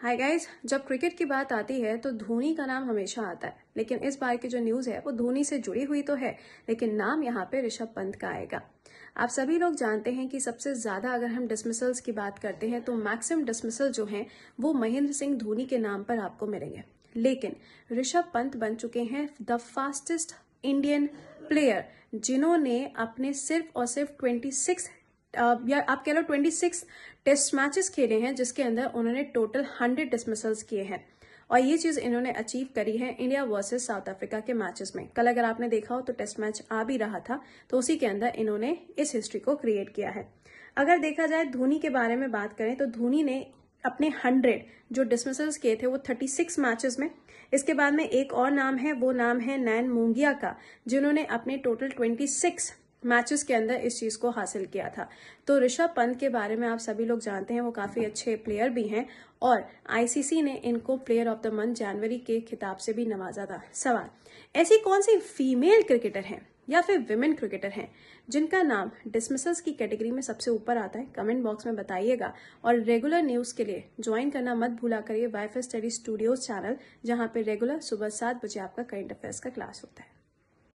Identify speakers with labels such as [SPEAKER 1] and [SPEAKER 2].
[SPEAKER 1] hi guys जब cricket की बात आती है तो धोनी का नाम हमेशा आता है लेकिन इस बार की जो न्यूज़ है वो धोनी से जुड़ी हुई तो है लेकिन नाम यहाँ पे ऋषभ पंत का आएगा आप सभी लोग जानते हैं कि सबसे ज़्यादा अगर हम डिसमिसल्स की बात करते हैं तो मैक्सिमम डिसमिसल जो हैं वो महेंद्र सिंह धोनी के नाम पर आपको मिलेंगे लेकिन ऋषभ पंत बन चुके हैं द फास्टेस्ट इंडियन प्लेयर जिन्होंने अपने सिर्फ और सिर्फ ट्वेंटी सिक्स या आप कह लो ट्वेंटी सिक्स टेस्ट मैचेस खेले हैं जिसके अंदर उन्होंने टोटल हंड्रेड डिसमिसल्स किए हैं और ये चीज इन्होंने अचीव करी है इंडिया वर्सेस साउथ अफ्रीका के मैचेस में कल अगर आपने देखा हो तो टेस्ट मैच आ भी रहा था तो उसी के अंदर इन्होंने इस हिस्ट्री को क्रिएट किया है अगर देखा जाए धोनी के बारे में बात करें तो धोनी ने अपने हंड्रेड जो डिसमिसल्स किए थे वो थर्टी सिक्स मैचेस में इसके बाद में एक और नाम है वो नाम है नैन मूंगिया का जिन्होंने अपने टोटल ट्वेंटी सिक्स मैचेस के अंदर इस चीज़ को हासिल किया था तो ऋषभ पंत के बारे में आप सभी लोग जानते हैं वो काफ़ी अच्छे प्लेयर भी हैं और आईसीसी ने इनको प्लेयर ऑफ द मंथ जनवरी के खिताब से भी नवाजा था सवाल ऐसी कौन सी फीमेल क्रिकेटर हैं या फिर विमेन क्रिकेटर हैं जिनका नाम डिसमिसल्स की कैटेगरी में सबसे ऊपर आता है कमेंट बॉक्स में बताइएगा और रेगुलर न्यूज़ के लिए ज्वाइन करना मत भूला करिए वाईफाई स्टडी स्टूडियोज चैनल जहां पर रेगुलर सुबह सात बजे आपका करंट अफेयर्स का क्लास होता है